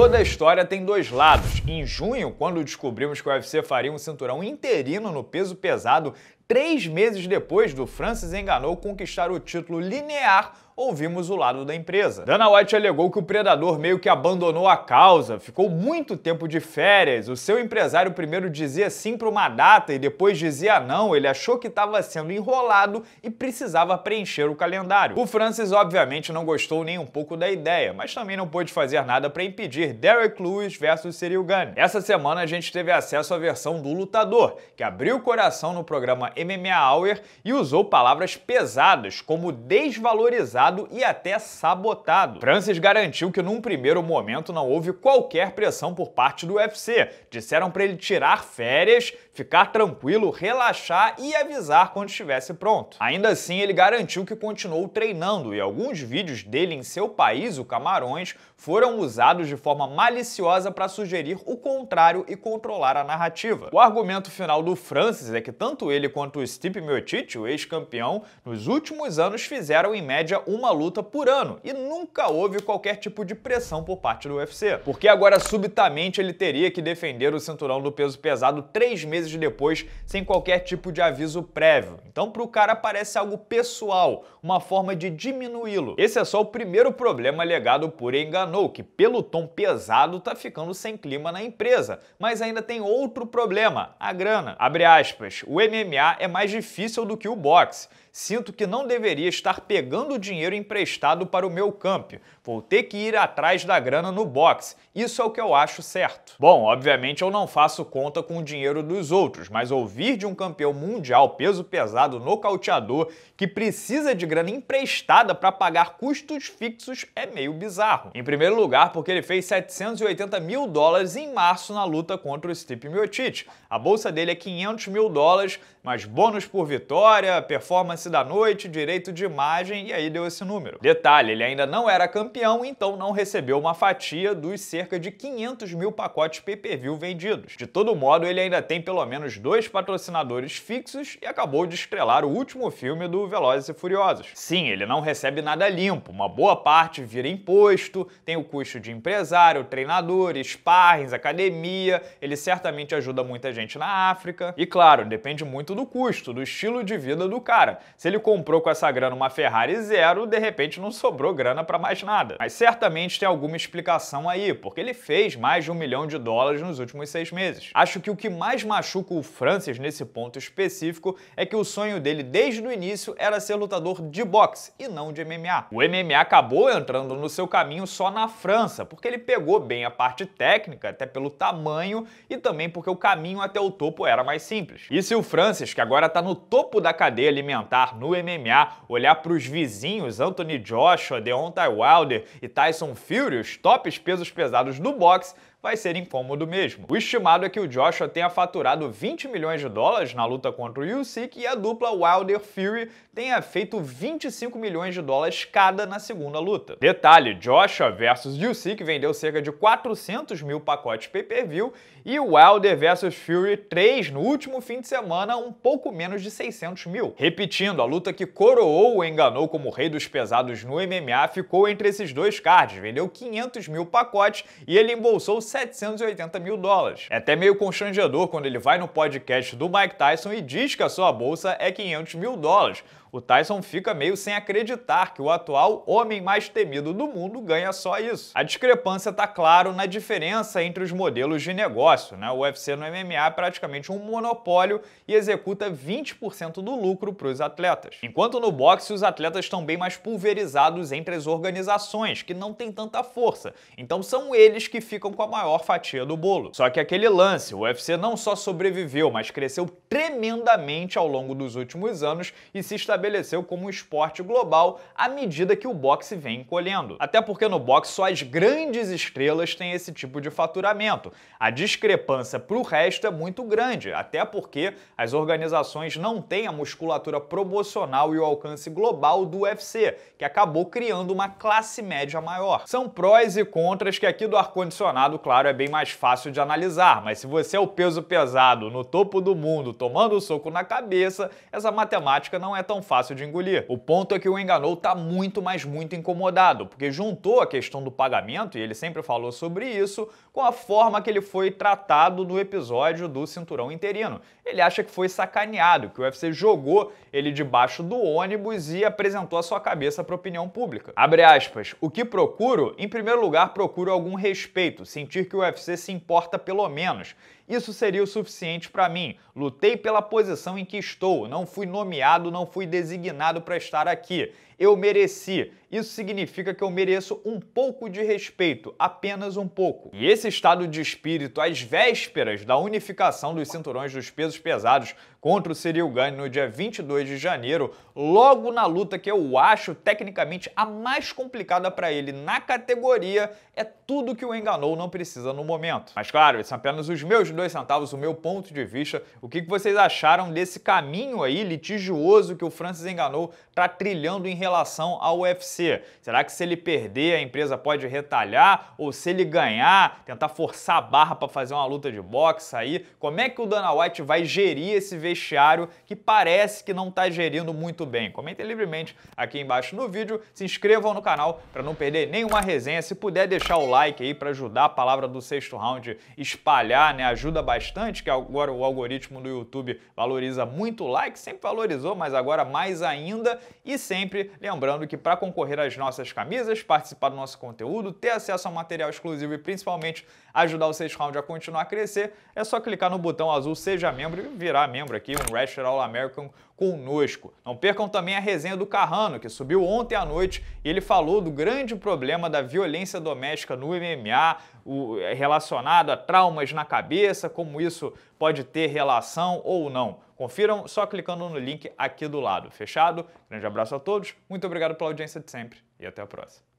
Toda a história tem dois lados. Em junho, quando descobrimos que o UFC faria um cinturão interino no peso pesado, três meses depois do Francis Enganou conquistar o título linear ouvimos o lado da empresa. Dana White alegou que o predador meio que abandonou a causa, ficou muito tempo de férias, o seu empresário primeiro dizia sim para uma data e depois dizia não, ele achou que estava sendo enrolado e precisava preencher o calendário. O Francis obviamente não gostou nem um pouco da ideia, mas também não pôde fazer nada para impedir Derek Lewis versus Cyril Gane. Essa semana a gente teve acesso à versão do lutador, que abriu o coração no programa MMA Hour e usou palavras pesadas como desvalorizado manipulado e até sabotado. Francis garantiu que num primeiro momento não houve qualquer pressão por parte do UFC. Disseram para ele tirar férias ficar tranquilo, relaxar e avisar quando estivesse pronto. Ainda assim, ele garantiu que continuou treinando e alguns vídeos dele em seu país, o Camarões, foram usados de forma maliciosa para sugerir o contrário e controlar a narrativa. O argumento final do Francis é que tanto ele quanto o Stipe Miocic, o ex-campeão, nos últimos anos fizeram em média uma luta por ano e nunca houve qualquer tipo de pressão por parte do UFC. Porque agora subitamente ele teria que defender o cinturão do peso pesado três meses meses depois, sem qualquer tipo de aviso prévio. Então, para o cara, parece algo pessoal, uma forma de diminuí-lo. Esse é só o primeiro problema legado por Enganou, que pelo tom pesado tá ficando sem clima na empresa. Mas ainda tem outro problema, a grana. Abre aspas, o MMA é mais difícil do que o boxe. Sinto que não deveria estar pegando dinheiro emprestado para o meu camp. Vou ter que ir atrás da grana no boxe. Isso é o que eu acho certo. Bom, obviamente eu não faço conta com o dinheiro dos dos outros, mas ouvir de um campeão mundial peso pesado nocauteador que precisa de grana emprestada para pagar custos fixos é meio bizarro. Em primeiro lugar, porque ele fez 780 mil dólares em março na luta contra o Stipe Miocic. A bolsa dele é 500 mil dólares, mas bônus por vitória, performance da noite, direito de imagem e aí deu esse número. Detalhe, ele ainda não era campeão, então não recebeu uma fatia dos cerca de 500 mil pacotes pay-per-view vendidos. De todo modo, ele ainda tem pelo pelo menos dois patrocinadores fixos e acabou de estrelar o último filme do Velozes e Furiosos. Sim, ele não recebe nada limpo, uma boa parte vira imposto, tem o custo de empresário, treinadores, pares, academia, ele certamente ajuda muita gente na África. E claro, depende muito do custo, do estilo de vida do cara. Se ele comprou com essa grana uma Ferrari zero, de repente não sobrou grana para mais nada. Mas certamente tem alguma explicação aí, porque ele fez mais de um milhão de dólares nos últimos seis meses. Acho que o que mais machuca machuca o Francis nesse ponto específico é que o sonho dele desde o início era ser lutador de boxe e não de MMA. O MMA acabou entrando no seu caminho só na França, porque ele pegou bem a parte técnica, até pelo tamanho e também porque o caminho até o topo era mais simples. E se o Francis, que agora está no topo da cadeia alimentar no MMA, olhar para os vizinhos Anthony Joshua, Deontay Wilder e Tyson Fury, os tops pesos pesados do boxe, vai ser incômodo mesmo. O estimado é que o Joshua tenha faturado arrecadado 20 milhões de dólares na luta contra o Usyk e a dupla Wilder Fury tenha feito 25 milhões de dólares cada na segunda luta. Detalhe, Joshua versus Usyk vendeu cerca de 400 mil pacotes pay-per-view e Wilder versus Fury 3 no último fim de semana um pouco menos de 600 mil. Repetindo, a luta que coroou o Enganou como rei dos pesados no MMA ficou entre esses dois cards, vendeu 500 mil pacotes e ele embolsou 780 mil dólares. É até meio constrangedor quando ele vai vai no podcast do Mike Tyson e diz que a sua bolsa é 500 mil dólares. O Tyson fica meio sem acreditar que o atual homem mais temido do mundo ganha só isso. A discrepância está claro na diferença entre os modelos de negócio. Né? O UFC no MMA é praticamente um monopólio e executa 20% do lucro para os atletas. Enquanto no boxe, os atletas estão bem mais pulverizados entre as organizações, que não tem tanta força. Então são eles que ficam com a maior fatia do bolo. Só que aquele lance, o UFC não só sobreviveu, mas cresceu tremendamente ao longo dos últimos anos e se estabeleceu estabeleceu como um esporte global à medida que o boxe vem encolhendo. Até porque no boxe só as grandes estrelas têm esse tipo de faturamento. A discrepância para o resto é muito grande, até porque as organizações não têm a musculatura promocional e o alcance global do UFC, que acabou criando uma classe média maior. São prós e contras que aqui do ar-condicionado, claro, é bem mais fácil de analisar, mas se você é o peso pesado no topo do mundo tomando o soco na cabeça, essa matemática não é tão fácil de engolir. O ponto é que o enganou tá muito, mas muito incomodado, porque juntou a questão do pagamento, e ele sempre falou sobre isso, com a forma que ele foi tratado no episódio do cinturão interino. Ele acha que foi sacaneado, que o UFC jogou ele debaixo do ônibus e apresentou a sua cabeça para a opinião pública. Abre aspas. O que procuro? Em primeiro lugar, procuro algum respeito, sentir que o UFC se importa pelo menos. Isso seria o suficiente para mim. Lutei pela posição em que estou, não fui nomeado, não fui designado para estar aqui eu mereci. Isso significa que eu mereço um pouco de respeito, apenas um pouco. E esse estado de espírito, às vésperas da unificação dos cinturões dos pesos pesados contra o Cyril Gane no dia 22 de janeiro, logo na luta que eu acho tecnicamente a mais complicada para ele na categoria, é tudo que o enganou não precisa no momento. Mas claro, são é apenas os meus dois centavos, o meu ponto de vista. O que vocês acharam desse caminho aí litigioso que o Francis enganou está trilhando em relação relação ao UFC. Será que se ele perder, a empresa pode retalhar? Ou se ele ganhar, tentar forçar a barra para fazer uma luta de boxe aí? Como é que o Dana White vai gerir esse vestiário que parece que não está gerindo muito bem? Comentem livremente aqui embaixo no vídeo, se inscrevam no canal para não perder nenhuma resenha. Se puder deixar o like aí para ajudar a palavra do sexto round espalhar, né? Ajuda bastante, que agora o algoritmo do YouTube valoriza muito o like, sempre valorizou, mas agora mais ainda e sempre Lembrando que para concorrer às nossas camisas, participar do nosso conteúdo, ter acesso a material exclusivo e principalmente ajudar o 6 Round a continuar a crescer, é só clicar no botão azul Seja Membro e virar membro aqui, um Wrestler All American conosco. Não percam também a resenha do Carrano, que subiu ontem à noite e ele falou do grande problema da violência doméstica no MMA, o, é relacionado a traumas na cabeça, como isso pode ter relação ou não. Confiram só clicando no link aqui do lado. Fechado? Grande abraço a todos, muito obrigado pela audiência de sempre e até a próxima.